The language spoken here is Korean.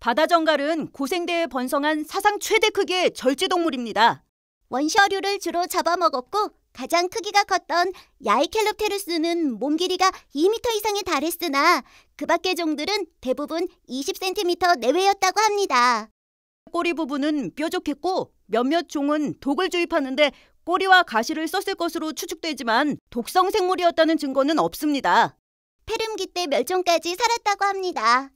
바다 정갈은 고생대에 번성한 사상 최대 크기의 절지동물입니다. 원셔류를 주로 잡아먹었고 가장 크기가 컸던 야이켈롭테루스는 몸 길이가 2 m 이상에 달했으나 그 밖의 종들은 대부분 20cm 내외였다고 합니다. 꼬리 부분은 뾰족했고 몇몇 종은 독을 주입하는데 꼬리와 가시를 썼을 것으로 추측되지만 독성 생물이었다는 증거는 없습니다. 페름기 때 멸종까지 살았다고 합니다.